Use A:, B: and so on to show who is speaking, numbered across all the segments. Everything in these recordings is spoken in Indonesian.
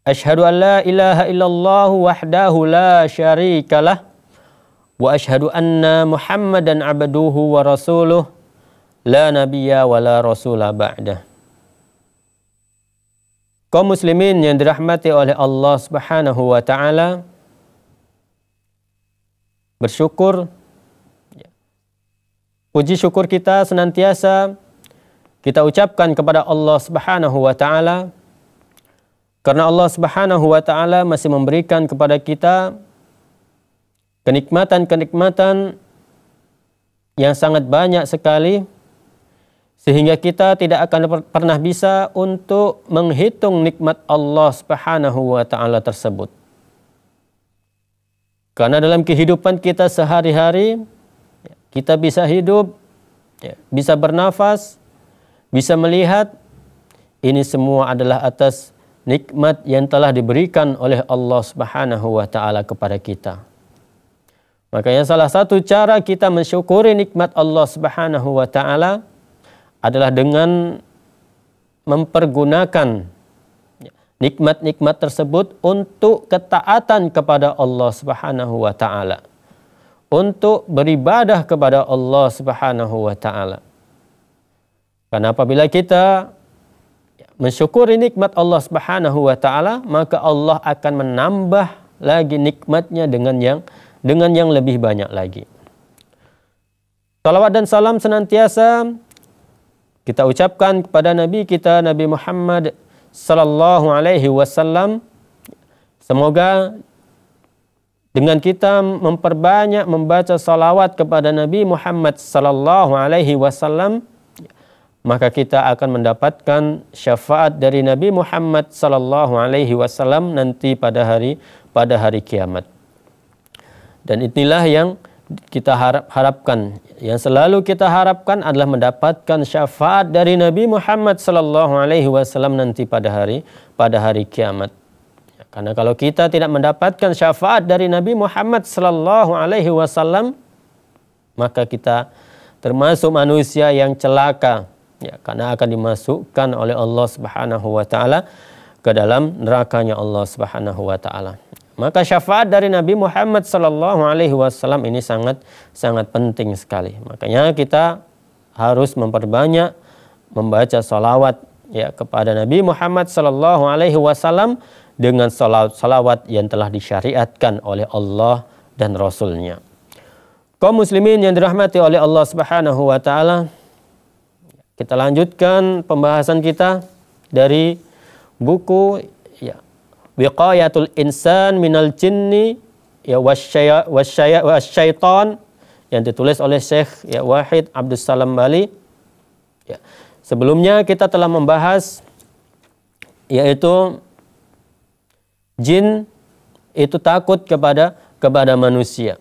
A: Ashhadu an la ilaha illallah wahdahu la syarikalah wa ashhadu anna Muhammadan abduhu wa rasuluh la nabiya wa la rasula ba'dah. Kau muslimin yang dirahmati oleh Allah Subhanahu wa taala bersyukur ya. puji syukur kita senantiasa kita ucapkan kepada Allah Subhanahu wa taala karena Allah Subhanahu wa taala masih memberikan kepada kita kenikmatan-kenikmatan yang sangat banyak sekali sehingga kita tidak akan pernah bisa untuk menghitung nikmat Allah Subhanahu wa taala tersebut. Karena dalam kehidupan kita sehari-hari kita bisa hidup, ya, bisa bernafas, bisa melihat ini semua adalah atas nikmat yang telah diberikan oleh Allah Subhanahu wa taala kepada kita. Makanya salah satu cara kita mensyukuri nikmat Allah Subhanahu wa taala adalah dengan mempergunakan nikmat-nikmat tersebut untuk ketaatan kepada Allah Subhanahu wa taala. Untuk beribadah kepada Allah Subhanahu wa taala. Karena apabila kita mensyukuri nikmat Allah Subhanahu wa taala, maka Allah akan menambah lagi nikmatnya dengan yang dengan yang lebih banyak lagi. Salawat dan salam senantiasa kita ucapkan kepada nabi kita Nabi Muhammad sallallahu alaihi wasallam. Semoga dengan kita memperbanyak membaca salawat kepada Nabi Muhammad sallallahu alaihi wasallam maka kita akan mendapatkan syafaat dari Nabi Muhammad sallallahu alaihi wasallam nanti pada hari pada hari kiamat. Dan inilah yang kita harap harapkan. Yang selalu kita harapkan adalah mendapatkan syafaat dari Nabi Muhammad sallallahu alaihi wasallam nanti pada hari pada hari kiamat. karena kalau kita tidak mendapatkan syafaat dari Nabi Muhammad sallallahu alaihi wasallam maka kita termasuk manusia yang celaka ya karena akan dimasukkan oleh Allah Subhanahu wa taala ke dalam nerakanya Allah Subhanahu wa taala. Maka syafaat dari Nabi Muhammad sallallahu alaihi wasallam ini sangat sangat penting sekali. Makanya kita harus memperbanyak membaca salawat ya kepada Nabi Muhammad sallallahu alaihi wasallam dengan salawat yang telah disyariatkan oleh Allah dan Rasulnya. Kaum muslimin yang dirahmati oleh Allah Subhanahu wa taala, kita lanjutkan pembahasan kita dari buku ya Wiqayatul Insan Minal Jinni ya wasyaya, wasyaya, wasyaiton yang ditulis oleh Syekh ya Wahid Abdul Salam Bali. Ya. Sebelumnya kita telah membahas yaitu jin itu takut kepada kepada manusia.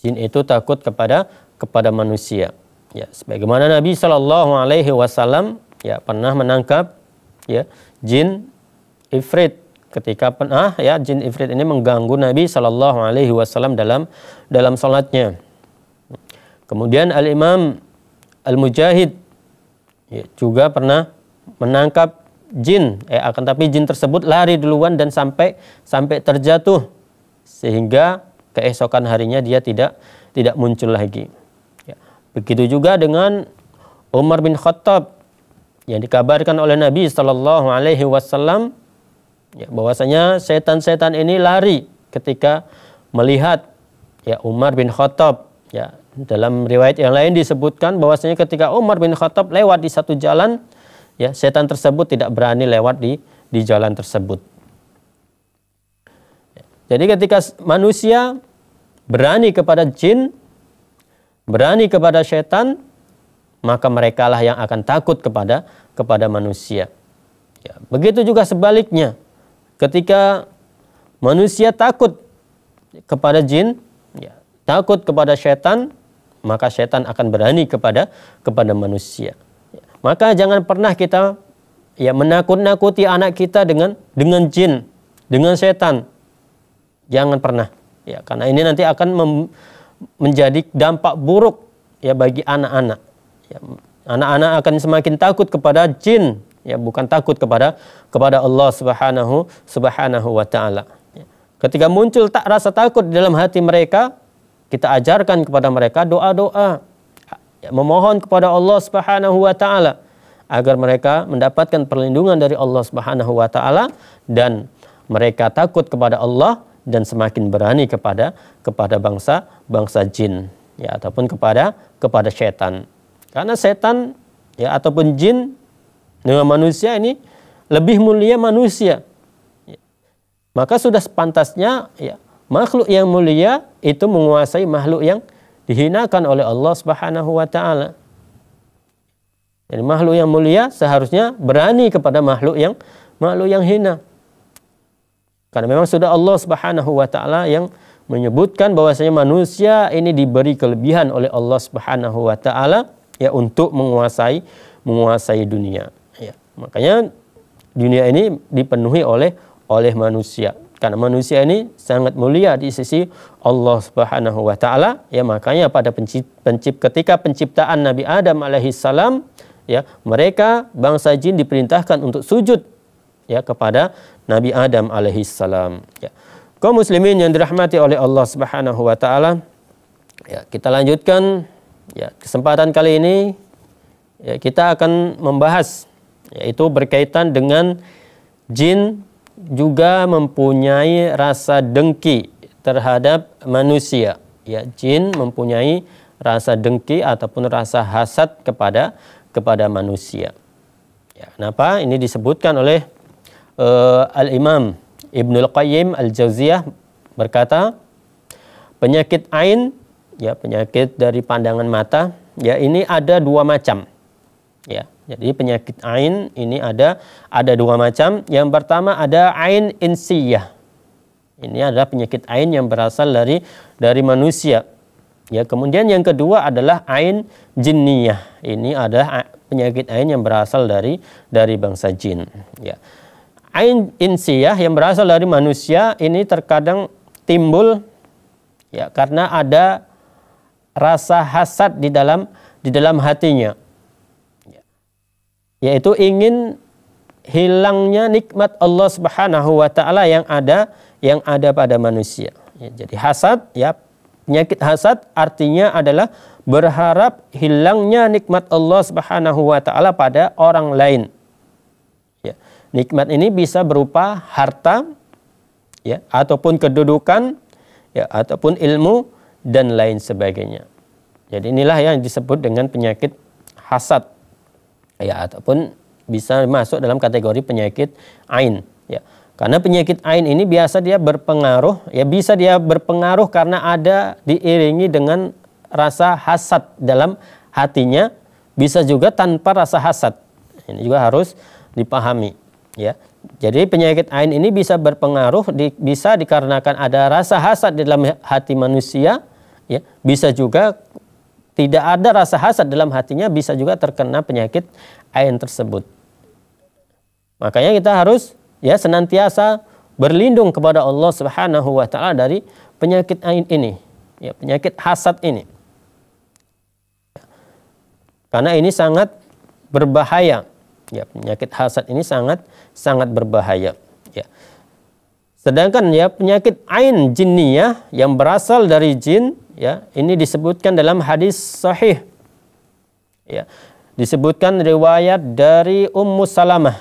A: Jin itu takut kepada kepada manusia. Ya, sebagaimana Nabi Shallallahu Alaihi Wasallam ya pernah menangkap ya jin ifrit ketika pernah ya jin ifrit ini mengganggu Nabi Shallallahu Alaihi Wasallam dalam dalam sholatnya. Kemudian Al Imam Al Mujahid ya, juga pernah menangkap jin eh akan tapi jin tersebut lari duluan dan sampai sampai terjatuh sehingga keesokan harinya dia tidak tidak muncul lagi. Begitu juga dengan Umar bin Khattab yang dikabarkan oleh Nabi Shallallahu Alaihi Wasallam ya, bahwasanya setan-setan ini lari ketika melihat ya Umar bin Khattab ya dalam riwayat yang lain disebutkan bahwasanya ketika Umar bin Khattab lewat di satu jalan ya setan tersebut tidak berani lewat di di jalan tersebut jadi ketika manusia berani kepada jin berani kepada setan, maka merekalah yang akan takut kepada kepada manusia. Ya, begitu juga sebaliknya, ketika manusia takut kepada jin, ya, takut kepada setan, maka setan akan berani kepada kepada manusia. Ya, maka jangan pernah kita ya menakut-nakuti anak kita dengan dengan jin, dengan setan. Jangan pernah. Ya, karena ini nanti akan mem, menjadi dampak buruk ya bagi anak-anak. anak ya, anak-anak akan semakin takut kepada jin, ya bukan takut kepada kepada Allah Subhanahu Subhanahu wa taala. Ya. Ketika muncul tak rasa takut di dalam hati mereka, kita ajarkan kepada mereka doa-doa ya, memohon kepada Allah Subhanahu wa taala agar mereka mendapatkan perlindungan dari Allah Subhanahu wa taala dan mereka takut kepada Allah dan semakin berani kepada kepada bangsa bangsa jin ya ataupun kepada kepada setan. Karena setan ya ataupun jin dengan manusia ini lebih mulia manusia. Ya. Maka sudah sepantasnya ya makhluk yang mulia itu menguasai makhluk yang dihinakan oleh Allah Subhanahu wa taala. Jadi makhluk yang mulia seharusnya berani kepada makhluk yang makhluk yang hina. Karena memang sudah Allah Subhanahu wa taala yang menyebutkan bahwasanya manusia ini diberi kelebihan oleh Allah Subhanahu wa taala ya untuk menguasai menguasai dunia. Ya. Makanya dunia ini dipenuhi oleh oleh manusia. Karena manusia ini sangat mulia di sisi Allah Subhanahu wa taala, ya makanya pada pencipta, pencip, ketika penciptaan Nabi Adam alaihi salam, ya mereka bangsa jin diperintahkan untuk sujud ya kepada Nabi Adam salam. Ya. Kau muslimin yang dirahmati oleh Allah Subhanahu wa taala. Ya, kita lanjutkan ya kesempatan kali ini ya, kita akan membahas yaitu berkaitan dengan jin juga mempunyai rasa dengki terhadap manusia. Ya, jin mempunyai rasa dengki ataupun rasa hasad kepada kepada manusia. Ya, kenapa ini disebutkan oleh uh, Al-Imam Ibnul Qayyim Al-Jauziyah berkata, penyakit ain ya penyakit dari pandangan mata ya ini ada dua macam. Ya, jadi penyakit ain ini ada ada dua macam. Yang pertama ada ain insiyah. Ini adalah penyakit ain yang berasal dari dari manusia. Ya, kemudian yang kedua adalah ain jinniyah. Ini adalah penyakit ain yang berasal dari dari bangsa jin. Ya ain insiyah yang berasal dari manusia ini terkadang timbul ya karena ada rasa hasad di dalam di dalam hatinya ya. yaitu ingin hilangnya nikmat Allah Subhanahu wa taala yang ada yang ada pada manusia. Ya, jadi hasad ya penyakit hasad artinya adalah berharap hilangnya nikmat Allah Subhanahu wa taala pada orang lain. Nikmat ini bisa berupa harta ya ataupun kedudukan ya ataupun ilmu dan lain sebagainya. Jadi inilah yang disebut dengan penyakit hasad ya ataupun bisa masuk dalam kategori penyakit ain ya. Karena penyakit ain ini biasa dia berpengaruh, ya bisa dia berpengaruh karena ada diiringi dengan rasa hasad dalam hatinya, bisa juga tanpa rasa hasad. Ini juga harus dipahami ya. Jadi penyakit ain ini bisa berpengaruh di, bisa dikarenakan ada rasa hasad di dalam hati manusia ya. Bisa juga tidak ada rasa hasad dalam hatinya bisa juga terkena penyakit ain tersebut. Makanya kita harus ya senantiasa berlindung kepada Allah Subhanahu wa taala dari penyakit ain ini, ya penyakit hasad ini. Karena ini sangat berbahaya Ya, penyakit hasad ini sangat sangat berbahaya. Ya. Sedangkan ya penyakit ain jinniyah yang berasal dari jin, ya, ini disebutkan dalam hadis sahih. Ya. Disebutkan riwayat dari Ummu Salamah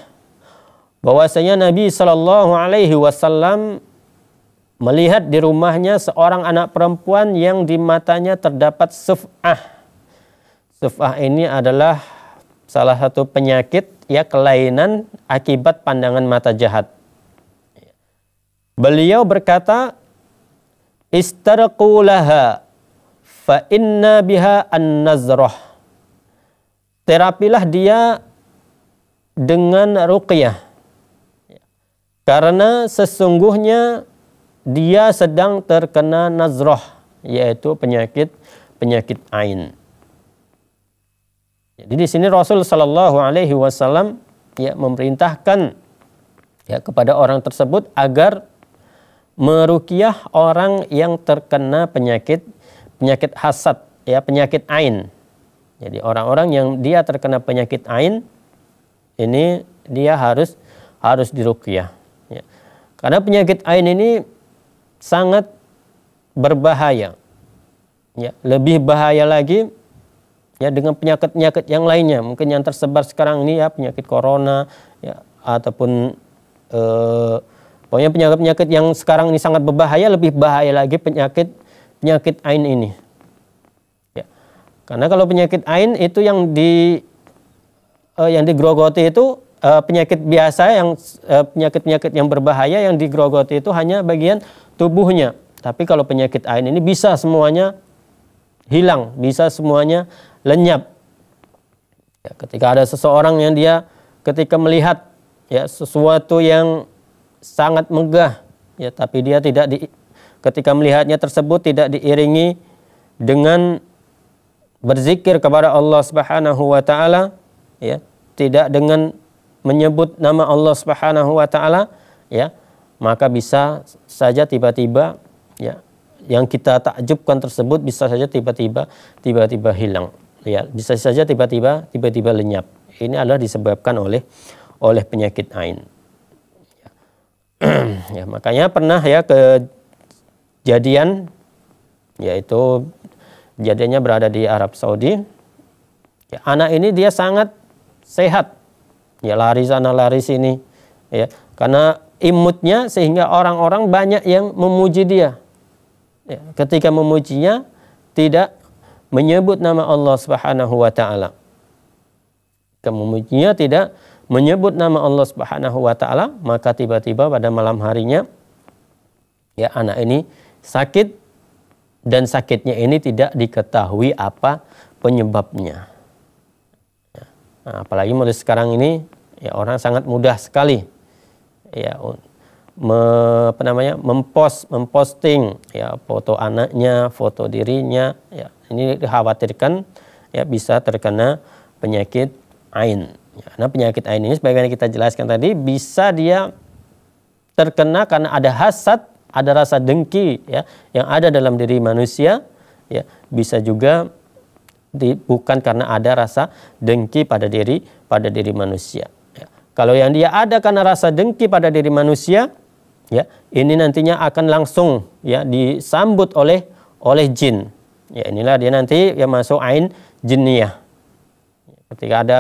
A: bahwasanya Nabi Shallallahu alaihi wasallam melihat di rumahnya seorang anak perempuan yang di matanya terdapat suf'ah. Suf'ah ini adalah salah satu penyakit ya kelainan akibat pandangan mata jahat. Beliau berkata, "Istarqu laha fa inna biha an-nazrah." Terapilah dia dengan ruqyah. Karena sesungguhnya dia sedang terkena nazrah, yaitu penyakit penyakit ain. Jadi di sini Rasul Shallallahu Alaihi Wasallam ya memerintahkan ya kepada orang tersebut agar merukiah orang yang terkena penyakit penyakit hasad ya penyakit ain. Jadi orang-orang yang dia terkena penyakit ain ini dia harus harus dirukiah. Ya. Karena penyakit ain ini sangat berbahaya. Ya, lebih bahaya lagi ya dengan penyakit-penyakit yang lainnya mungkin yang tersebar sekarang ini ya penyakit corona ya ataupun eh, pokoknya penyakit-penyakit yang sekarang ini sangat berbahaya lebih bahaya lagi penyakit penyakit ain ini ya karena kalau penyakit ain itu yang di eh, yang digrogoti itu eh, penyakit biasa yang eh, penyakit-penyakit yang berbahaya yang digrogoti itu hanya bagian tubuhnya tapi kalau penyakit ain ini bisa semuanya hilang bisa semuanya lenyap. Ya, ketika ada seseorang yang dia ketika melihat ya sesuatu yang sangat megah ya tapi dia tidak di ketika melihatnya tersebut tidak diiringi dengan berzikir kepada Allah Subhanahu wa taala ya tidak dengan menyebut nama Allah Subhanahu wa taala ya maka bisa saja tiba-tiba ya yang kita takjubkan tersebut bisa saja tiba-tiba tiba-tiba hilang ya bisa saja tiba-tiba tiba-tiba lenyap ini adalah disebabkan oleh oleh penyakit ain ya, ya makanya pernah ya kejadian yaitu jadinya berada di Arab Saudi ya, anak ini dia sangat sehat ya lari sana lari sini ya karena imutnya sehingga orang-orang banyak yang memuji dia ya, ketika memujinya tidak menyebut nama Allah Subhanahu wa taala. Kemudian tidak menyebut nama Allah Subhanahu wa taala, maka tiba-tiba pada malam harinya ya anak ini sakit dan sakitnya ini tidak diketahui apa penyebabnya. Ya, nah, apalagi mulai sekarang ini ya orang sangat mudah sekali ya me, apa namanya mempost memposting ya foto anaknya foto dirinya ya ini dikhawatirkan ya bisa terkena penyakit ain. Ya, nah penyakit ain ini sebagaimana kita jelaskan tadi bisa dia terkena karena ada hasad, ada rasa dengki ya yang ada dalam diri manusia ya bisa juga di, bukan karena ada rasa dengki pada diri pada diri manusia. Ya. Kalau yang dia ada karena rasa dengki pada diri manusia, ya ini nantinya akan langsung ya disambut oleh oleh jin. Ya inilah dia nanti yang masuk ain jinniyah. Ketika ada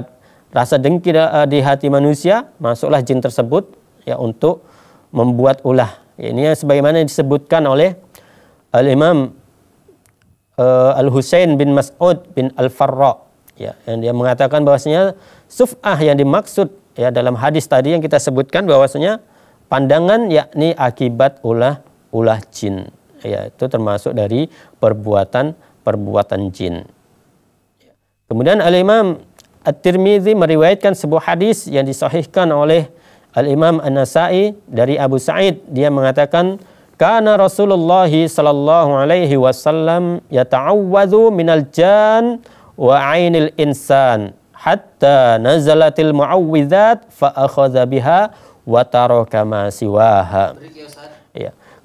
A: rasa dengki eh, di hati manusia, masuklah jin tersebut ya untuk membuat ulah. Ya, ini yang sebagaimana disebutkan oleh Al-Imam uh, Al-Husain bin Mas'ud bin Al-Farra. Ya, yang dia mengatakan bahwasanya suf'ah yang dimaksud ya dalam hadis tadi yang kita sebutkan bahwasanya pandangan yakni akibat ulah ulah jin ya itu termasuk dari perbuatan perbuatan jin. Kemudian Al-Imam at tirmizi meriwayatkan sebuah hadis yang disahihkan oleh Al-Imam An-Nasa'i dari Abu Sa'id dia mengatakan karena Rasulullah sallallahu alaihi wasallam yata'awwadhu minal jan wa 'ainil insan hatta nazalatil mu'awwidzat fa akhadha biha wa taraka ma siwaha.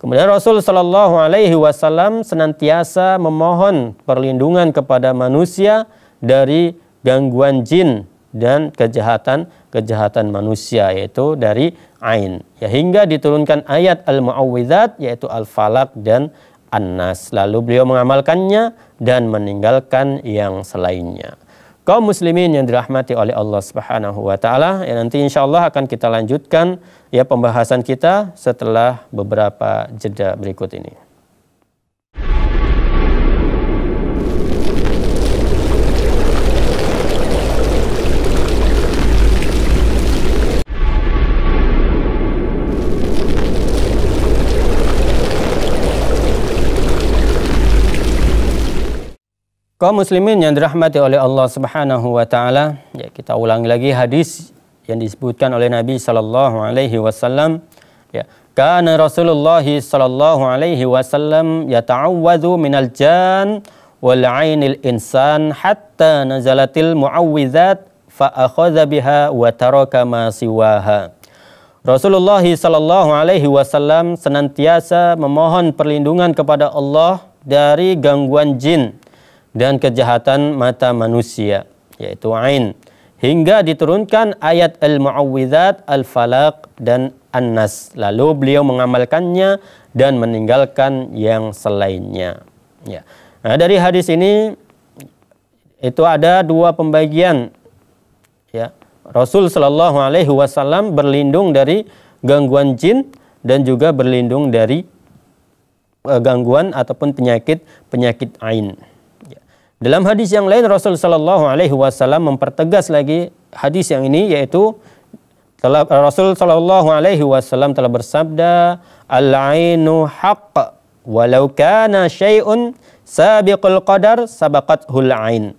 A: Kemudian Rasul Shallallahu Alaihi Wasallam senantiasa memohon perlindungan kepada manusia dari gangguan jin dan kejahatan kejahatan manusia yaitu dari ain. Ya, hingga diturunkan ayat al muawwidat yaitu al-falak dan an-nas. Lalu beliau mengamalkannya dan meninggalkan yang selainnya kaum muslimin yang dirahmati oleh Allah Subhanahu wa taala. Ya nanti insyaallah akan kita lanjutkan ya pembahasan kita setelah beberapa jeda berikut ini. Kaum muslimin yang dirahmati oleh Allah Subhanahu wa taala, ya kita ulangi lagi hadis yang disebutkan oleh Nabi sallallahu alaihi wasallam, ya, kana Rasulullah sallallahu alaihi wasallam yata'awwadhu minal jan wal 'ainil insan hatta nazalatil mu'awwidzat fa akhadha biha wa taraka ma siwaha. Rasulullah sallallahu alaihi wasallam senantiasa memohon perlindungan kepada Allah dari gangguan jin dan kejahatan mata manusia yaitu ain hingga diturunkan ayat al-muawwidzat al-falaq dan an-nas lalu beliau mengamalkannya dan meninggalkan yang selainnya ya nah dari hadis ini itu ada dua pembagian ya Rasul Shallallahu Alaihi Wasallam berlindung dari gangguan jin dan juga berlindung dari eh, gangguan ataupun penyakit penyakit ain dalam hadis yang lain Rasul Shallallahu Alaihi Wasallam mempertegas lagi hadis yang ini yaitu telah, Rasul Shallallahu Alaihi Wasallam telah bersabda al ainu haqq walau kana syai'un sabiqul qadar sabakat hul ain.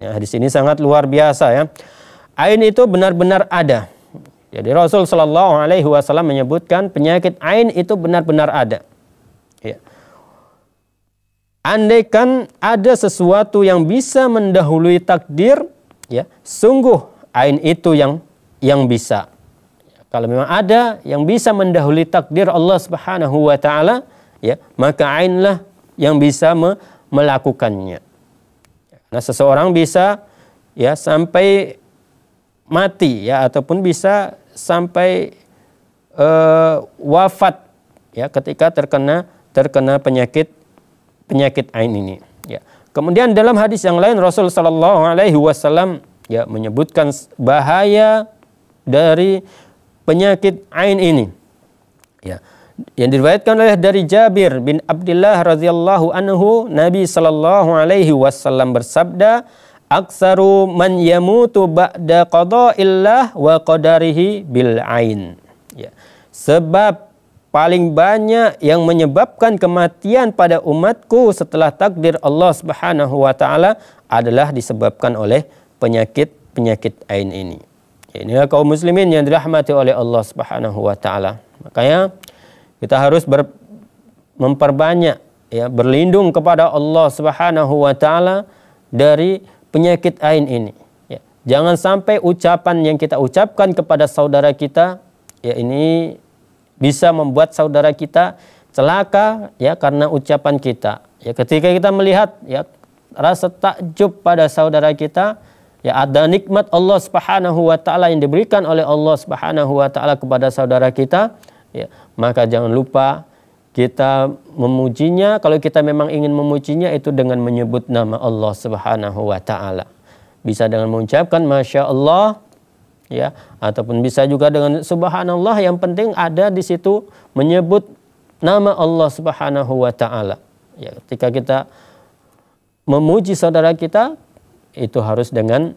A: Ya, hadis ini sangat luar biasa ya. Ain itu benar-benar ada. Jadi Rasul Shallallahu Alaihi Wasallam menyebutkan penyakit ain itu benar-benar ada. Ya andaikan ada sesuatu yang bisa mendahului takdir, ya, sungguh ain itu yang yang bisa. Kalau memang ada yang bisa mendahului takdir Allah Subhanahu wa taala, ya, maka ainlah yang bisa me melakukannya. Nah, seseorang bisa ya sampai mati ya ataupun bisa sampai uh, wafat ya ketika terkena terkena penyakit penyakit ain ini. Ya. Kemudian dalam hadis yang lain Rasul Shallallahu Alaihi Wasallam ya menyebutkan bahaya dari penyakit ain ini. Ya. Yang diriwayatkan oleh dari Jabir bin Abdullah radhiyallahu anhu Nabi Shallallahu Alaihi Wasallam bersabda, "Aksaru man yamutu ba'da qada'illah wa qadarihi bil ain." Ya. Sebab paling banyak yang menyebabkan kematian pada umatku setelah takdir Allah Subhanahu wa taala adalah disebabkan oleh penyakit-penyakit ain ini. Ya, inilah kaum muslimin yang dirahmati oleh Allah Subhanahu wa taala. Makanya kita harus ber, memperbanyak ya berlindung kepada Allah Subhanahu wa taala dari penyakit ain ini. Ya, jangan sampai ucapan yang kita ucapkan kepada saudara kita ya ini bisa membuat saudara kita celaka ya karena ucapan kita. Ya ketika kita melihat ya rasa takjub pada saudara kita, ya ada nikmat Allah Subhanahu wa taala yang diberikan oleh Allah Subhanahu wa taala kepada saudara kita, ya maka jangan lupa kita memujinya kalau kita memang ingin memujinya itu dengan menyebut nama Allah Subhanahu wa taala. Bisa dengan mengucapkan masya Allah ya ataupun bisa juga dengan subhanallah yang penting ada di situ menyebut nama Allah Subhanahu wa taala. Ya, ketika kita memuji saudara kita itu harus dengan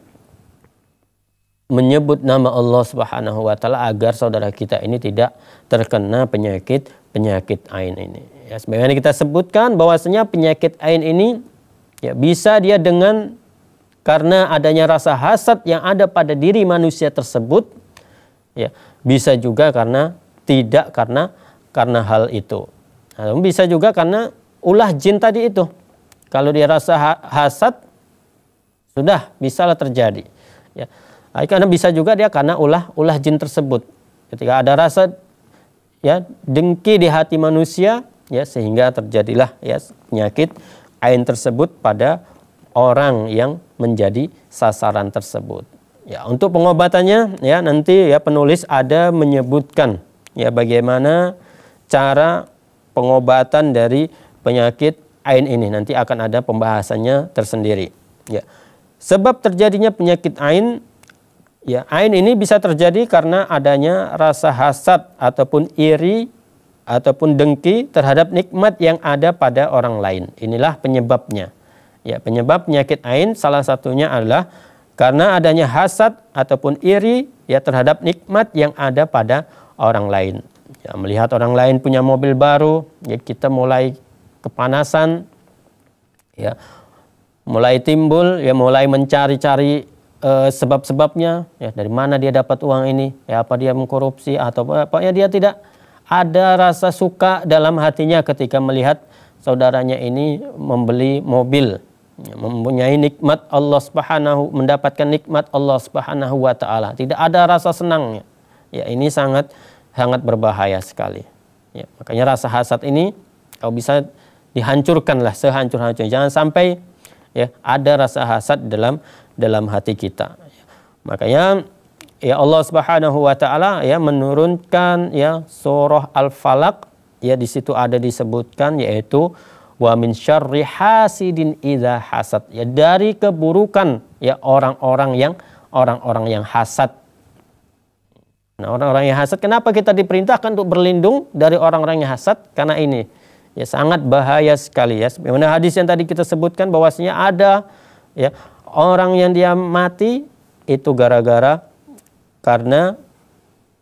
A: menyebut nama Allah Subhanahu wa taala agar saudara kita ini tidak terkena penyakit penyakit ain ini. Ya, sebagaimana kita sebutkan bahwasanya penyakit ain ini ya bisa dia dengan karena adanya rasa hasad yang ada pada diri manusia tersebut ya bisa juga karena tidak karena karena hal itu nah, bisa juga karena ulah jin tadi itu kalau dia rasa ha hasad sudah bisalah terjadi ya nah, karena bisa juga dia karena ulah ulah jin tersebut ketika ada rasa ya dengki di hati manusia ya sehingga terjadilah ya penyakit ain tersebut pada orang yang menjadi sasaran tersebut. Ya, untuk pengobatannya ya nanti ya penulis ada menyebutkan ya bagaimana cara pengobatan dari penyakit ain ini. Nanti akan ada pembahasannya tersendiri. Ya. Sebab terjadinya penyakit ain ya ain ini bisa terjadi karena adanya rasa hasad ataupun iri ataupun dengki terhadap nikmat yang ada pada orang lain. Inilah penyebabnya. Ya, penyebab penyakit ain salah satunya adalah karena adanya hasad ataupun iri ya terhadap nikmat yang ada pada orang lain. Ya, melihat orang lain punya mobil baru, ya kita mulai kepanasan, ya mulai timbul, ya mulai mencari-cari e, sebab-sebabnya, ya dari mana dia dapat uang ini, ya apa dia mengkorupsi atau apa ya dia tidak ada rasa suka dalam hatinya ketika melihat saudaranya ini membeli mobil mempunyai nikmat Allah Subhanahu mendapatkan nikmat Allah Subhanahu wa taala. Tidak ada rasa senangnya. Ya, ini sangat sangat berbahaya sekali. Ya, makanya rasa hasad ini kalau bisa dihancurkanlah sehancur-hancurnya. Jangan sampai ya ada rasa hasad dalam dalam hati kita. Ya, makanya ya Allah Subhanahu wa taala ya menurunkan ya surah Al-Falaq ya di situ ada disebutkan yaitu wa min syarri hasidin idza hasad ya dari keburukan ya orang-orang yang orang-orang yang hasad nah orang-orang yang hasad kenapa kita diperintahkan untuk berlindung dari orang-orang yang hasad karena ini ya sangat bahaya sekali ya Sebenarnya hadis yang tadi kita sebutkan bahwasanya ada ya orang yang dia mati itu gara-gara karena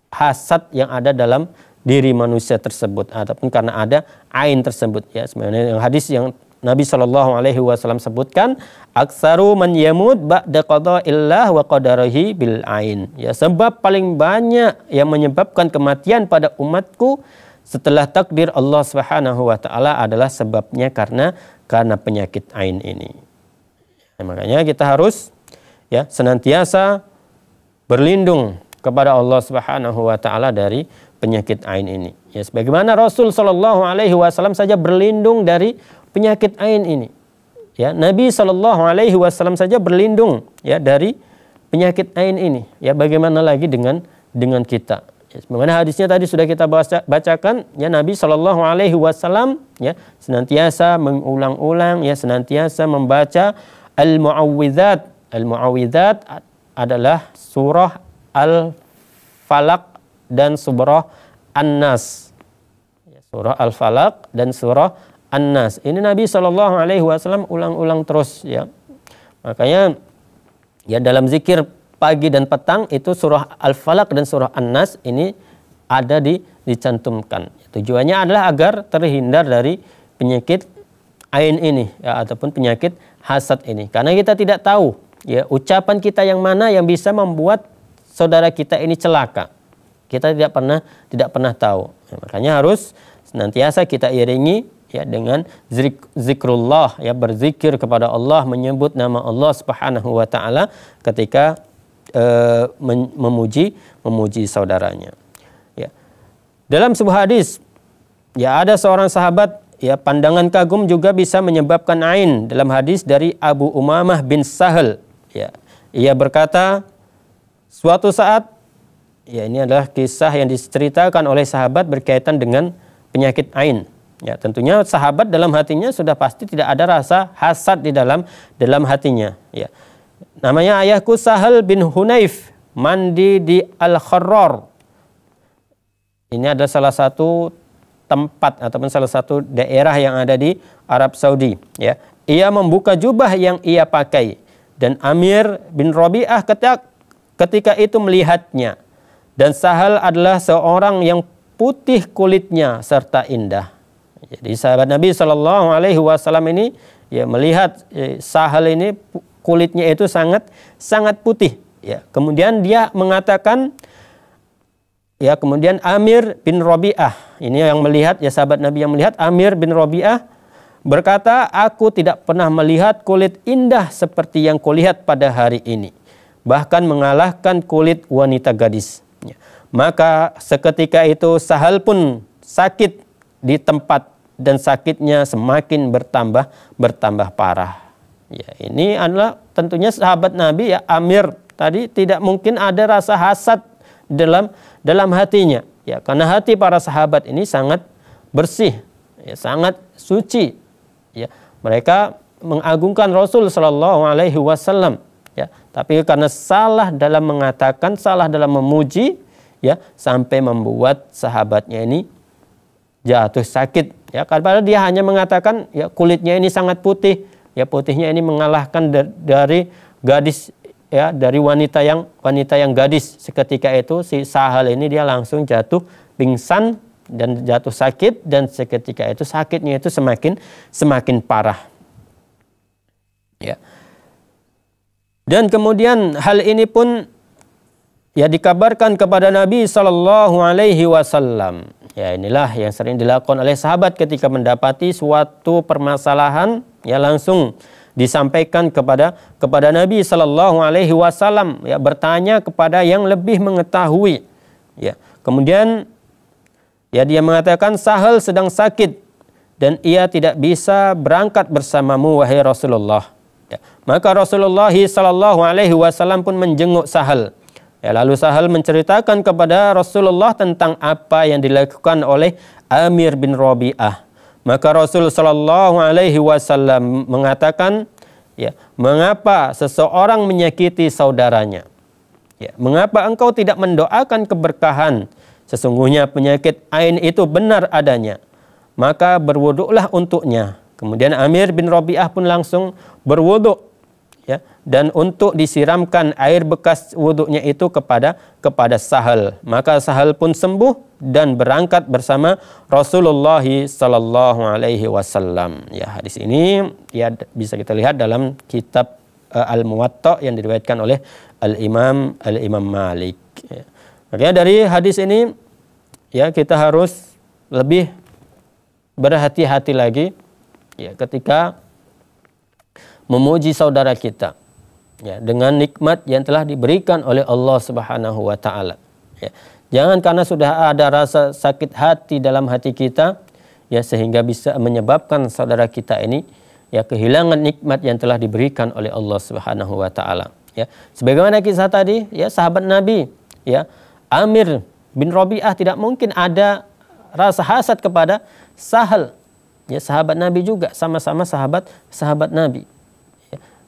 A: hasad yang ada dalam diri manusia tersebut ataupun karena ada ain tersebut ya sebenarnya yang hadis yang Nabi Shallallahu Alaihi Wasallam sebutkan aksaru man yamud ba'da illah wa qadarahi bil ain ya sebab paling banyak yang menyebabkan kematian pada umatku setelah takdir Allah Subhanahu wa taala adalah sebabnya karena karena penyakit ain ini. Nah, makanya kita harus ya senantiasa berlindung kepada Allah Subhanahu wa taala dari penyakit ain ini. Ya, sebagaimana Rasul Shallallahu Alaihi Wasallam saja berlindung dari penyakit ain ini. Ya, Nabi Shallallahu Alaihi Wasallam saja berlindung ya dari penyakit ain ini. Ya, bagaimana lagi dengan dengan kita? Ya, sebagaimana hadisnya tadi sudah kita baca, bacakan, ya Nabi Shallallahu Alaihi Wasallam ya senantiasa mengulang-ulang, ya senantiasa membaca al muawwidzat. Al muawwidzat adalah surah al falak dan surah An-Nas. Ya, surah Al-Falaq dan surah An-Nas. Ini Nabi Shallallahu alaihi wasallam ulang-ulang terus ya. Makanya ya dalam zikir pagi dan petang itu surah Al-Falaq dan surah An-Nas ini ada di dicantumkan. Tujuannya adalah agar terhindar dari penyakit ain ini ya, ataupun penyakit hasad ini. Karena kita tidak tahu ya ucapan kita yang mana yang bisa membuat saudara kita ini celaka. Kita tidak pernah tidak pernah tahu. Ya, makanya harus senantiasa kita iringi ya dengan zik, zikrullah ya berzikir kepada Allah menyebut nama Allah Subhanahu wa taala ketika uh, memuji memuji saudaranya. Ya. Dalam sebuah hadis ya ada seorang sahabat ya pandangan kagum juga bisa menyebabkan ain dalam hadis dari Abu Umamah bin Sahel ya. Ia berkata suatu saat Ya, ini adalah kisah yang diceritakan oleh sahabat berkaitan dengan penyakit ain. Ya, tentunya sahabat dalam hatinya sudah pasti tidak ada rasa hasad di dalam dalam hatinya, ya. Namanya ayahku Sahal bin Hunaif, mandi di Al-Kharrar. Ini adalah salah satu tempat ataupun salah satu daerah yang ada di Arab Saudi, ya. Ia membuka jubah yang ia pakai dan Amir bin Robi'ah ketika itu melihatnya dan Sahal adalah seorang yang putih kulitnya serta indah. Jadi sahabat Nabi Shallallahu Alaihi Wasallam ini ya melihat ya, Sahal ini kulitnya itu sangat sangat putih. Ya, kemudian dia mengatakan ya kemudian Amir bin Robiah ini yang melihat ya sahabat Nabi yang melihat Amir bin Robiah berkata aku tidak pernah melihat kulit indah seperti yang kulihat pada hari ini bahkan mengalahkan kulit wanita gadis. Maka seketika itu Sahal pun sakit di tempat dan sakitnya semakin bertambah bertambah parah. Ya, ini adalah tentunya sahabat Nabi ya Amir tadi tidak mungkin ada rasa hasad dalam dalam hatinya. Ya, karena hati para sahabat ini sangat bersih, ya, sangat suci. Ya, mereka mengagungkan Rasul Shallallahu Alaihi Wasallam. Ya, tapi karena salah dalam mengatakan, salah dalam memuji, ya sampai membuat sahabatnya ini jatuh sakit ya karena dia hanya mengatakan ya kulitnya ini sangat putih ya putihnya ini mengalahkan dari gadis ya dari wanita yang wanita yang gadis seketika itu si Sahal ini dia langsung jatuh pingsan dan jatuh sakit dan seketika itu sakitnya itu semakin semakin parah ya dan kemudian hal ini pun ya dikabarkan kepada Nabi Shallallahu Alaihi Wasallam. Ya inilah yang sering dilakukan oleh sahabat ketika mendapati suatu permasalahan ya langsung disampaikan kepada kepada Nabi Shallallahu Alaihi Wasallam ya bertanya kepada yang lebih mengetahui ya kemudian ya dia mengatakan Sahel sedang sakit dan ia tidak bisa berangkat bersamamu wahai Rasulullah ya. maka Rasulullah Shallallahu Alaihi Wasallam pun menjenguk Sahel Ya, lalu Sahal menceritakan kepada Rasulullah tentang apa yang dilakukan oleh Amir bin Rabi'ah. Maka Rasul Shallallahu Alaihi Wasallam mengatakan, ya, mengapa seseorang menyakiti saudaranya? Ya, mengapa engkau tidak mendoakan keberkahan? Sesungguhnya penyakit ain itu benar adanya. Maka berwuduklah untuknya. Kemudian Amir bin Rabi'ah pun langsung berwuduk ya dan untuk disiramkan air bekas wuduknya itu kepada kepada sahal maka sahal pun sembuh dan berangkat bersama Rasulullah sallallahu alaihi wasallam ya hadis ini ya bisa kita lihat dalam kitab uh, eh, Al Muwatta yang diriwayatkan oleh Al Imam Al Imam Malik ya. makanya dari hadis ini ya kita harus lebih berhati-hati lagi ya ketika memuji saudara kita ya, dengan nikmat yang telah diberikan oleh Allah Subhanahu wa taala. Ya. Jangan karena sudah ada rasa sakit hati dalam hati kita ya sehingga bisa menyebabkan saudara kita ini ya kehilangan nikmat yang telah diberikan oleh Allah Subhanahu wa taala. Ya. Sebagaimana kisah tadi ya sahabat Nabi ya Amir bin Robi'ah tidak mungkin ada rasa hasad kepada Sahal ya sahabat Nabi juga sama-sama sahabat sahabat Nabi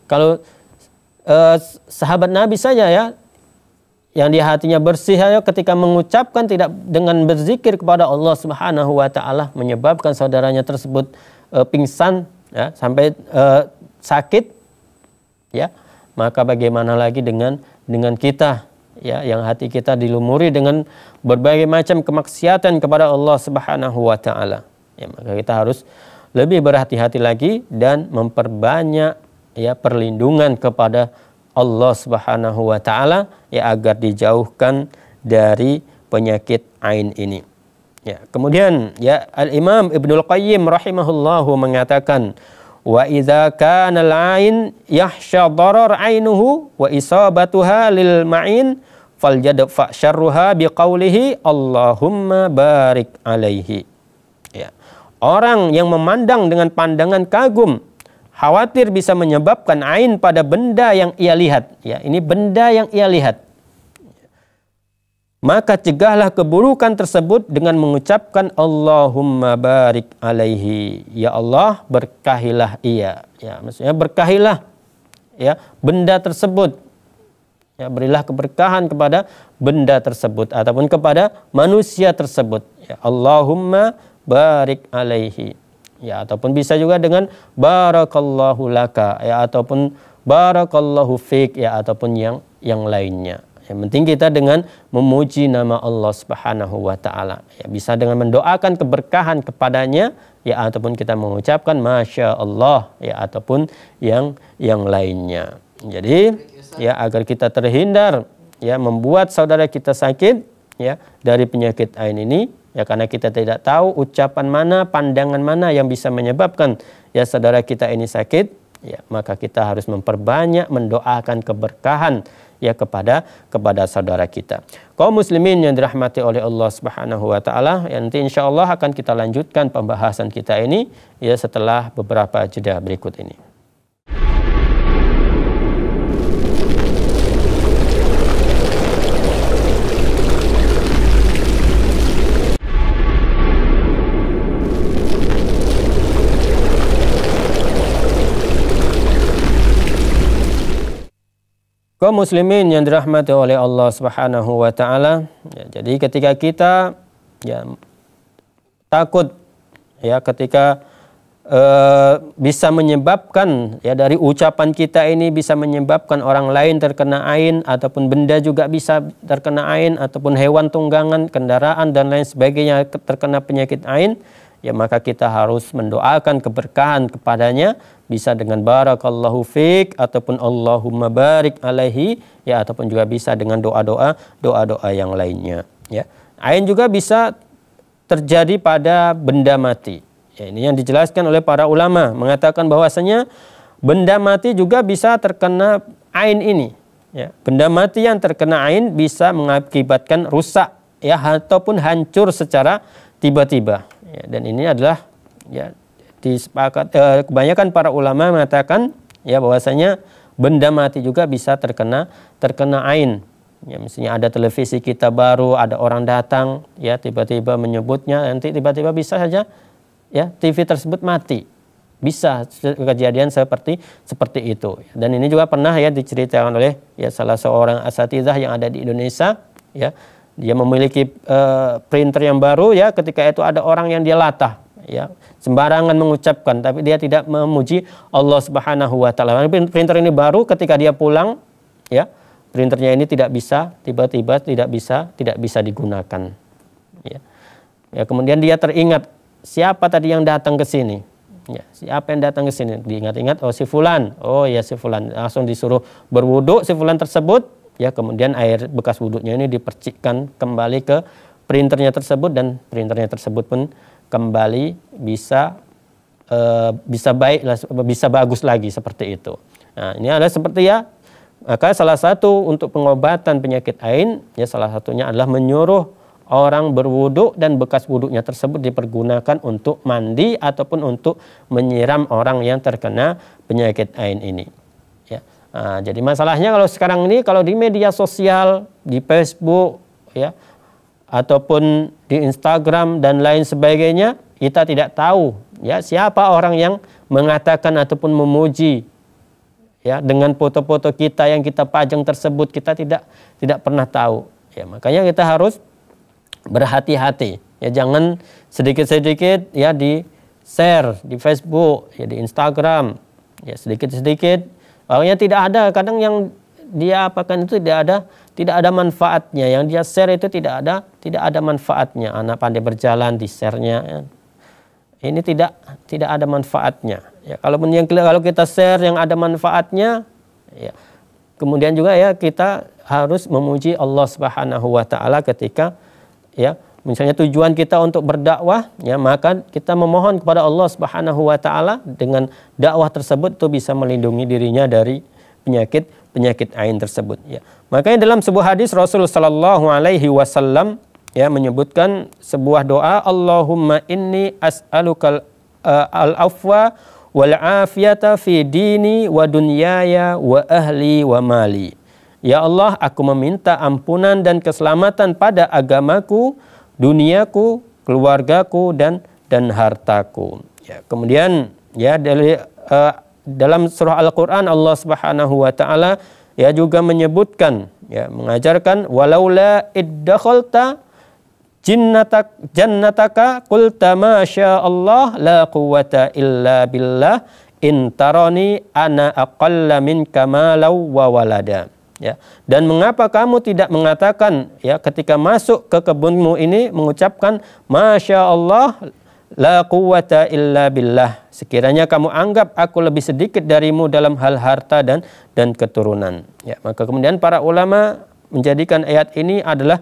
A: kalau eh, sahabat Nabi saja ya yang di hatinya bersih ya ketika mengucapkan tidak dengan berzikir kepada Allah Subhanahu wa taala menyebabkan saudaranya tersebut eh, pingsan ya sampai eh, sakit ya maka bagaimana lagi dengan dengan kita ya yang hati kita dilumuri dengan berbagai macam kemaksiatan kepada Allah Subhanahu wa taala. Ya, maka kita harus lebih berhati-hati lagi dan memperbanyak ya perlindungan kepada Allah Subhanahu wa taala ya agar dijauhkan dari penyakit ain ini. Ya, kemudian ya Al-Imam Ibnu Qayyim rahimahullahu mengatakan wa idza kana al-ain yahsha darar ainuhu wa isabatuha lil ma'in falyadfa syarruha biqaulihi Allahumma barik alaihi. Ya. Orang yang memandang dengan pandangan kagum khawatir bisa menyebabkan ain pada benda yang ia lihat. Ya, ini benda yang ia lihat. Maka cegahlah keburukan tersebut dengan mengucapkan Allahumma barik alaihi. Ya Allah, berkahilah ia. Ya, maksudnya berkahilah ya benda tersebut. Ya, berilah keberkahan kepada benda tersebut ataupun kepada manusia tersebut. Ya, Allahumma barik alaihi ya ataupun bisa juga dengan barakallahu laka ya ataupun barakallahu fik ya ataupun yang yang lainnya yang penting kita dengan memuji nama Allah Subhanahu wa taala. Ya, bisa dengan mendoakan keberkahan kepadanya ya ataupun kita mengucapkan masya Allah ya ataupun yang yang lainnya. Jadi ya agar kita terhindar ya membuat saudara kita sakit ya dari penyakit ain ini Ya karena kita tidak tahu ucapan mana, pandangan mana yang bisa menyebabkan ya saudara kita ini sakit, ya maka kita harus memperbanyak mendoakan keberkahan ya kepada kepada saudara kita. Kaum muslimin yang dirahmati oleh Allah Subhanahu wa taala, ya nanti Allah akan kita lanjutkan pembahasan kita ini ya setelah beberapa jeda berikut ini. Kaum muslimin yang dirahmati oleh Allah Subhanahu wa taala. Ya, jadi ketika kita ya takut ya ketika e, bisa menyebabkan ya dari ucapan kita ini bisa menyebabkan orang lain terkena ain ataupun benda juga bisa terkena ain ataupun hewan tunggangan, kendaraan dan lain sebagainya terkena penyakit ain ya maka kita harus mendoakan keberkahan kepadanya bisa dengan barakallahu fiq ataupun Allahumma barik alaihi ya ataupun juga bisa dengan doa-doa doa-doa yang lainnya ya ain juga bisa terjadi pada benda mati ya, ini yang dijelaskan oleh para ulama mengatakan bahwasanya benda mati juga bisa terkena ain ini ya benda mati yang terkena ain bisa mengakibatkan rusak ya ataupun hancur secara tiba-tiba Ya, dan ini adalah ya disepakat eh, kebanyakan para ulama mengatakan ya bahwasanya benda mati juga bisa terkena terkena ain. Ya misalnya ada televisi kita baru, ada orang datang ya tiba-tiba menyebutnya nanti tiba-tiba bisa saja ya TV tersebut mati. Bisa kejadian seperti seperti itu. Dan ini juga pernah ya diceritakan oleh ya salah seorang asatidzah yang ada di Indonesia ya dia memiliki uh, printer yang baru ya ketika itu ada orang yang dia latah ya sembarangan mengucapkan tapi dia tidak memuji Allah Subhanahu wa taala. Printer ini baru ketika dia pulang ya printernya ini tidak bisa tiba-tiba tidak bisa tidak bisa digunakan. Ya. ya kemudian dia teringat siapa tadi yang datang ke sini. Ya, siapa yang datang ke sini diingat-ingat oh si fulan. Oh ya si fulan langsung disuruh berwudhu si fulan tersebut ya kemudian air bekas wudhunya ini dipercikkan kembali ke printernya tersebut dan printernya tersebut pun kembali bisa uh, bisa baik bisa bagus lagi seperti itu. Nah, ini adalah seperti ya maka salah satu untuk pengobatan penyakit ain ya salah satunya adalah menyuruh orang berwudhu dan bekas wudhunya tersebut dipergunakan untuk mandi ataupun untuk menyiram orang yang terkena penyakit ain ini ya. Nah, jadi masalahnya kalau sekarang ini kalau di media sosial, di Facebook ya ataupun di Instagram dan lain sebagainya, kita tidak tahu ya siapa orang yang mengatakan ataupun memuji ya dengan foto-foto kita yang kita pajang tersebut kita tidak tidak pernah tahu ya makanya kita harus berhati-hati ya jangan sedikit-sedikit ya di share di Facebook ya di Instagram ya sedikit-sedikit Orangnya tidak ada, kadang yang dia apakan itu tidak ada tidak ada manfaatnya yang dia share itu tidak ada tidak ada manfaatnya anak pandai berjalan di sharenya ya. ini tidak tidak ada manfaatnya ya kalau yang kalau kita share yang ada manfaatnya ya kemudian juga ya kita harus memuji Allah Subhanahu wa taala ketika ya misalnya tujuan kita untuk berdakwah ya maka kita memohon kepada Allah Subhanahu wa taala dengan dakwah tersebut itu bisa melindungi dirinya dari penyakit penyakit ain tersebut ya. Makanya dalam sebuah hadis Rasul sallallahu alaihi wasallam ya menyebutkan sebuah doa Allahumma inni as'alukal uh, eh, al-afwa wal afiyata fi dini wa dunyaya wa ahli wa mali. Ya Allah, aku meminta ampunan dan keselamatan pada agamaku, duniaku, keluargaku dan dan hartaku. Ya, kemudian ya dari uh, dalam surah Al-Qur'an Allah Subhanahu wa taala ya juga menyebutkan ya mengajarkan walaula iddakhalta jinnatak jannataka qulta ma Allah la quwata illa billah in tarani ana aqalla minka malaw wa walada ya dan mengapa kamu tidak mengatakan ya ketika masuk ke kebunmu ini mengucapkan masya Allah la quwata illa billah sekiranya kamu anggap aku lebih sedikit darimu dalam hal harta dan dan keturunan ya maka kemudian para ulama menjadikan ayat ini adalah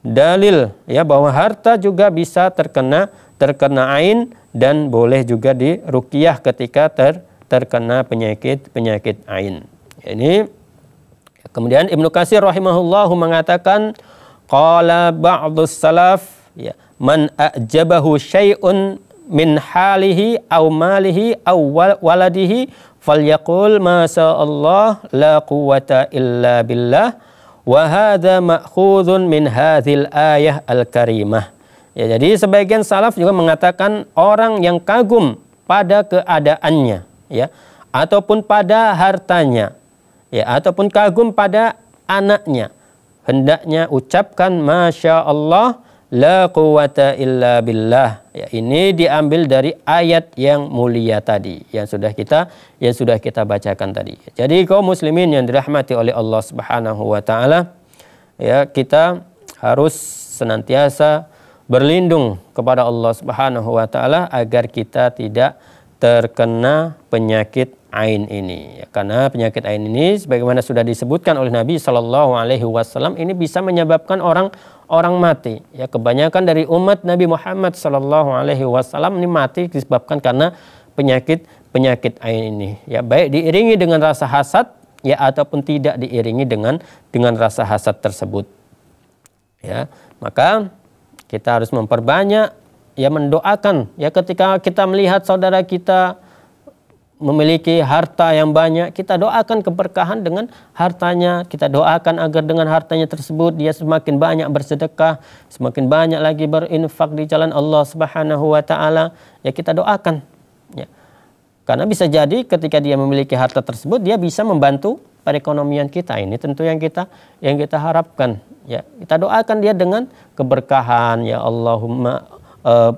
A: dalil ya bahwa harta juga bisa terkena terkena ain dan boleh juga dirukiah ketika ter terkena penyakit penyakit ain ini Kemudian Ibnu Katsir rahimahullahu mengatakan qala ba'dhus salaf ya man ajabahu syai'un min halihi aw malihi aw waladihi falyaqul ma Allah la quwwata illa billah wa hadza ma'khudun min hadhil ayah al-karimah. Ya, jadi sebagian salaf juga mengatakan orang yang kagum pada keadaannya ya ataupun pada hartanya ya ataupun kagum pada anaknya hendaknya ucapkan masya Allah la quwata illa billah ya ini diambil dari ayat yang mulia tadi yang sudah kita yang sudah kita bacakan tadi jadi kaum muslimin yang dirahmati oleh Allah Subhanahu wa taala ya kita harus senantiasa berlindung kepada Allah Subhanahu wa taala agar kita tidak terkena penyakit ain ini. Ya, karena penyakit ain ini sebagaimana sudah disebutkan oleh Nabi Shallallahu alaihi wasallam ini bisa menyebabkan orang orang mati. Ya, kebanyakan dari umat Nabi Muhammad Shallallahu alaihi wasallam ini mati disebabkan karena penyakit penyakit ain ini. Ya, baik diiringi dengan rasa hasad ya ataupun tidak diiringi dengan dengan rasa hasad tersebut. Ya, maka kita harus memperbanyak ya mendoakan ya ketika kita melihat saudara kita memiliki harta yang banyak, kita doakan keberkahan dengan hartanya. Kita doakan agar dengan hartanya tersebut dia semakin banyak bersedekah, semakin banyak lagi berinfak di jalan Allah Subhanahu wa taala. Ya kita doakan. Ya. Karena bisa jadi ketika dia memiliki harta tersebut dia bisa membantu perekonomian kita. Ini tentu yang kita yang kita harapkan. Ya, kita doakan dia dengan keberkahan ya Allahumma uh,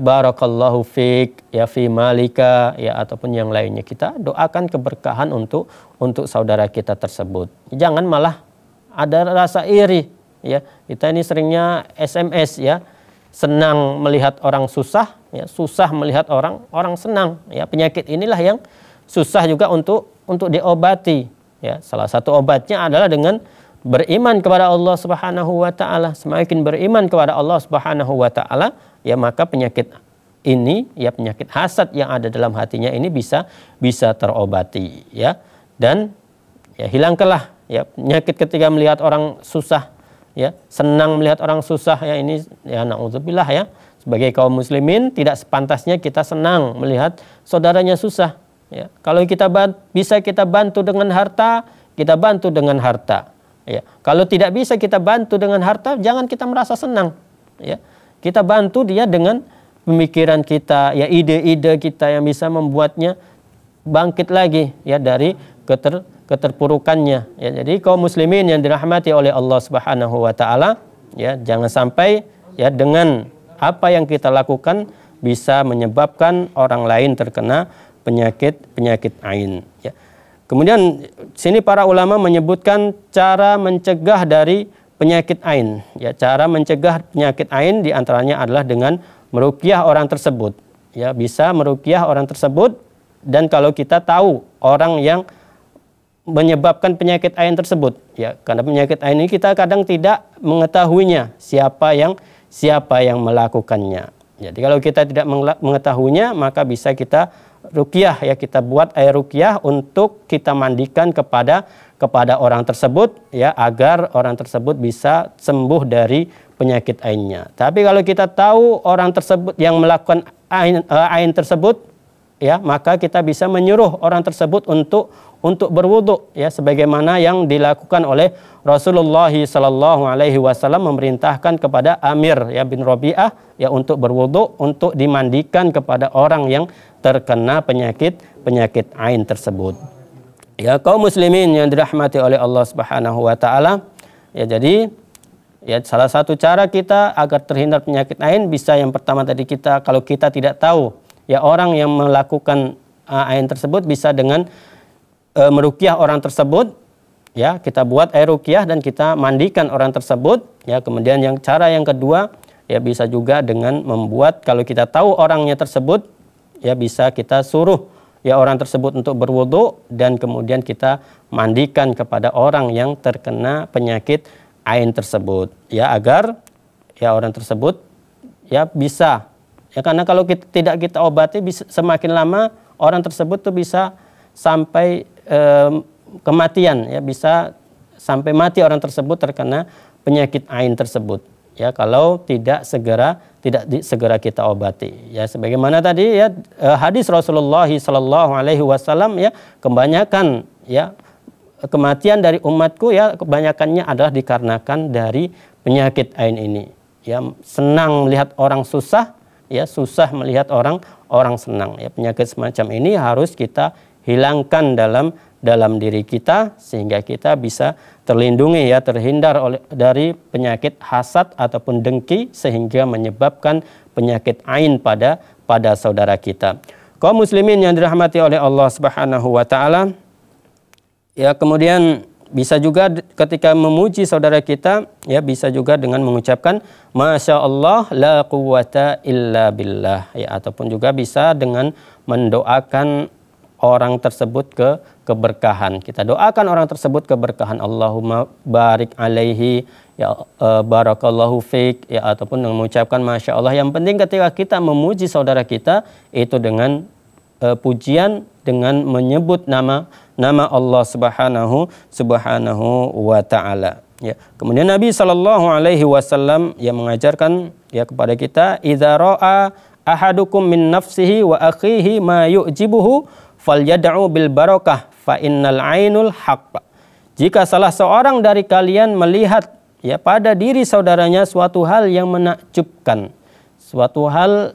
A: barakallahu fik ya fi malika ya ataupun yang lainnya kita doakan keberkahan untuk untuk saudara kita tersebut jangan malah ada rasa iri ya kita ini seringnya SMS ya senang melihat orang susah ya susah melihat orang orang senang ya penyakit inilah yang susah juga untuk untuk diobati ya salah satu obatnya adalah dengan beriman kepada Allah Subhanahu wa taala, semakin beriman kepada Allah Subhanahu wa taala, ya maka penyakit ini ya penyakit hasad yang ada dalam hatinya ini bisa bisa terobati ya. Dan ya hilangkanlah ya penyakit ketika melihat orang susah ya, senang melihat orang susah ya ini ya naudzubillah ya. Sebagai kaum muslimin tidak sepantasnya kita senang melihat saudaranya susah ya. Kalau kita bisa kita bantu dengan harta, kita bantu dengan harta Ya. Kalau tidak bisa kita bantu dengan harta, jangan kita merasa senang. Ya. Kita bantu dia dengan pemikiran kita, ya ide-ide kita yang bisa membuatnya bangkit lagi ya dari keter, keterpurukannya. Ya, jadi kaum muslimin yang dirahmati oleh Allah Subhanahu wa taala, ya jangan sampai ya dengan apa yang kita lakukan bisa menyebabkan orang lain terkena penyakit penyakit ain ya Kemudian sini para ulama menyebutkan cara mencegah dari penyakit ain. Ya, cara mencegah penyakit ain diantaranya adalah dengan merukiah orang tersebut. Ya, bisa merukiah orang tersebut dan kalau kita tahu orang yang menyebabkan penyakit ain tersebut, ya, karena penyakit ain ini kita kadang tidak mengetahuinya siapa yang siapa yang melakukannya. Jadi kalau kita tidak mengetahuinya maka bisa kita rukiah ya kita buat air rukiah untuk kita mandikan kepada kepada orang tersebut ya agar orang tersebut bisa sembuh dari penyakit ainnya. Tapi kalau kita tahu orang tersebut yang melakukan ain, eh, ain tersebut ya maka kita bisa menyuruh orang tersebut untuk untuk berwudhu ya sebagaimana yang dilakukan oleh Rasulullah Shallallahu Alaihi Wasallam memerintahkan kepada Amir ya bin Robiah ya untuk berwudhu untuk dimandikan kepada orang yang terkena penyakit penyakit ain tersebut. Ya kaum muslimin yang dirahmati oleh Allah Subhanahu Wa Taala ya jadi Ya, salah satu cara kita agar terhindar penyakit ain bisa yang pertama tadi kita kalau kita tidak tahu ya orang yang melakukan uh, ain tersebut bisa dengan e, merukiah orang tersebut ya kita buat air rukiah dan kita mandikan orang tersebut ya kemudian yang cara yang kedua ya bisa juga dengan membuat kalau kita tahu orangnya tersebut ya bisa kita suruh ya orang tersebut untuk berwudu dan kemudian kita mandikan kepada orang yang terkena penyakit ain tersebut ya agar ya orang tersebut ya bisa ya karena kalau kita, tidak kita obati bisa, semakin lama orang tersebut tuh bisa sampai kematian ya bisa sampai mati orang tersebut terkena penyakit ain tersebut ya kalau tidak segera tidak di, segera kita obati ya sebagaimana tadi ya e, hadis Rasulullah Shallallahu Alaihi Wasallam ya kebanyakan ya kematian dari umatku ya kebanyakannya adalah dikarenakan dari penyakit ain ini ya senang melihat orang susah ya susah melihat orang orang senang ya penyakit semacam ini harus kita hilangkan dalam dalam diri kita sehingga kita bisa terlindungi ya terhindar oleh dari penyakit hasad ataupun dengki sehingga menyebabkan penyakit ain pada pada saudara kita. Kaum muslimin yang dirahmati oleh Allah Subhanahu wa taala ya kemudian bisa juga ketika memuji saudara kita ya bisa juga dengan mengucapkan masya Allah la quwata illa billah ya ataupun juga bisa dengan mendoakan orang tersebut ke keberkahan. Kita doakan orang tersebut keberkahan. Allahumma barik alaihi ya e, barakallahu fiik ya ataupun mengucapkan masya Allah. Yang penting ketika kita memuji saudara kita itu dengan e, pujian dengan menyebut nama nama Allah Subhanahu Subhanahu wa taala. Ya. Kemudian Nabi Shallallahu alaihi wasallam yang mengajarkan ya kepada kita idza ra'a ahadukum min nafsihi wa akhihi ma yu'jibuhu falyad'u bil barokah fa innal ainul haqq. Jika salah seorang dari kalian melihat ya pada diri saudaranya suatu hal yang menakjubkan, suatu hal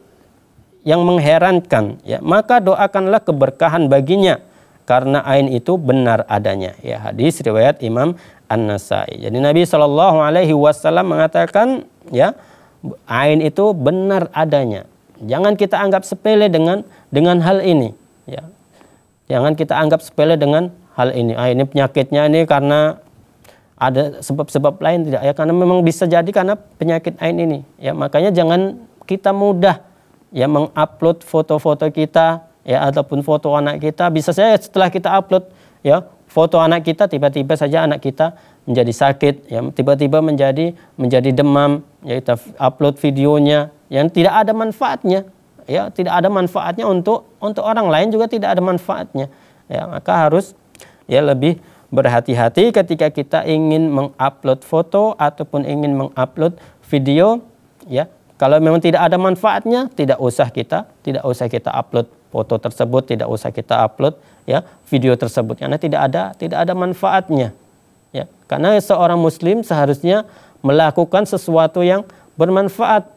A: yang mengherankan, ya maka doakanlah keberkahan baginya karena ain itu benar adanya. Ya hadis riwayat Imam An-Nasai. Jadi Nabi Shallallahu alaihi wasallam mengatakan ya ain itu benar adanya. Jangan kita anggap sepele dengan dengan hal ini, ya Jangan kita anggap sepele dengan hal ini. Ah ini penyakitnya ini karena ada sebab-sebab lain tidak ya karena memang bisa jadi karena penyakit ain ini. Ya makanya jangan kita mudah ya mengupload foto-foto kita ya ataupun foto anak kita bisa saja setelah kita upload ya foto anak kita tiba-tiba saja anak kita menjadi sakit ya tiba-tiba menjadi menjadi demam ya kita upload videonya yang tidak ada manfaatnya ya tidak ada manfaatnya untuk untuk orang lain juga tidak ada manfaatnya ya maka harus ya lebih berhati-hati ketika kita ingin mengupload foto ataupun ingin mengupload video ya kalau memang tidak ada manfaatnya tidak usah kita tidak usah kita upload foto tersebut tidak usah kita upload ya video tersebut karena tidak ada tidak ada manfaatnya ya karena seorang muslim seharusnya melakukan sesuatu yang bermanfaat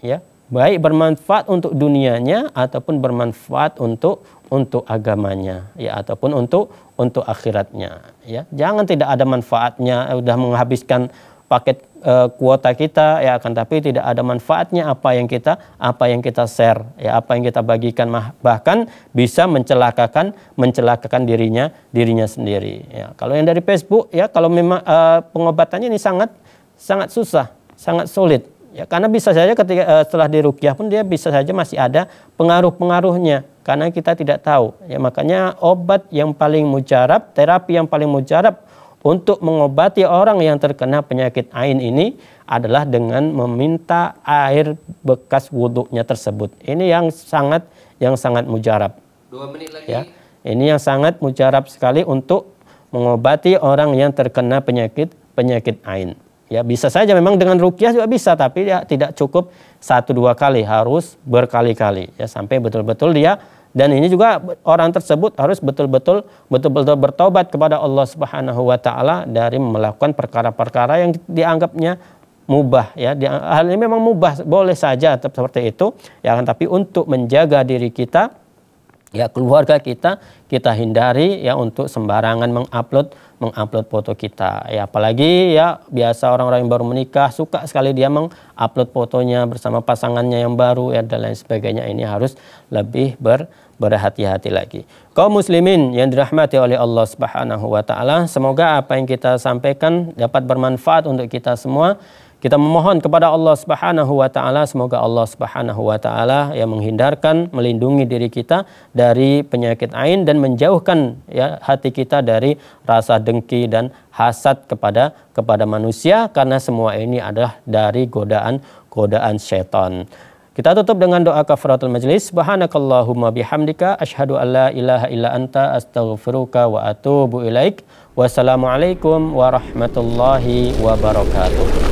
A: ya baik bermanfaat untuk dunianya ataupun bermanfaat untuk untuk agamanya ya ataupun untuk untuk akhiratnya ya jangan tidak ada manfaatnya eh, sudah menghabiskan paket e, kuota kita ya akan tapi tidak ada manfaatnya apa yang kita apa yang kita share ya apa yang kita bagikan bahkan bisa mencelakakan mencelakakan dirinya dirinya sendiri ya kalau yang dari Facebook ya kalau memang e, pengobatannya ini sangat sangat susah sangat sulit Ya, karena bisa saja ketika uh, setelah dirukyah pun dia bisa saja masih ada pengaruh-pengaruhnya karena kita tidak tahu. Ya, makanya obat yang paling mujarab, terapi yang paling mujarab untuk mengobati orang yang terkena penyakit ain ini adalah dengan meminta air bekas wuduknya tersebut. Ini yang sangat yang sangat mujarab. Dua menit lagi. Ya, ini yang sangat mujarab sekali untuk mengobati orang yang terkena penyakit penyakit ain. Ya bisa saja memang dengan rukyah juga bisa tapi ya tidak cukup satu dua kali harus berkali-kali ya sampai betul-betul dia dan ini juga orang tersebut harus betul-betul betul-betul bertobat kepada Allah Subhanahu wa taala dari melakukan perkara-perkara yang dianggapnya mubah ya hal ini memang mubah boleh saja seperti itu ya kan tapi untuk menjaga diri kita ya keluarga kita kita hindari ya untuk sembarangan mengupload mengupload foto kita. Ya apalagi ya biasa orang-orang yang baru menikah suka sekali dia mengupload fotonya bersama pasangannya yang baru ya dan lain sebagainya. Ini harus lebih ber berhati-hati lagi. kau muslimin yang dirahmati oleh Allah Subhanahu wa taala, semoga apa yang kita sampaikan dapat bermanfaat untuk kita semua kita memohon kepada Allah Subhanahu wa taala semoga Allah Subhanahu wa taala yang menghindarkan melindungi diri kita dari penyakit ain dan menjauhkan ya hati kita dari rasa dengki dan hasad kepada kepada manusia karena semua ini adalah dari godaan godaan setan. Kita tutup dengan doa kafaratul majlis. Subhanakallahumma bihamdika asyhadu an la ilaha illa anta astaghfiruka wa atubu ilaik. Wassalamualaikum warahmatullahi wabarakatuh.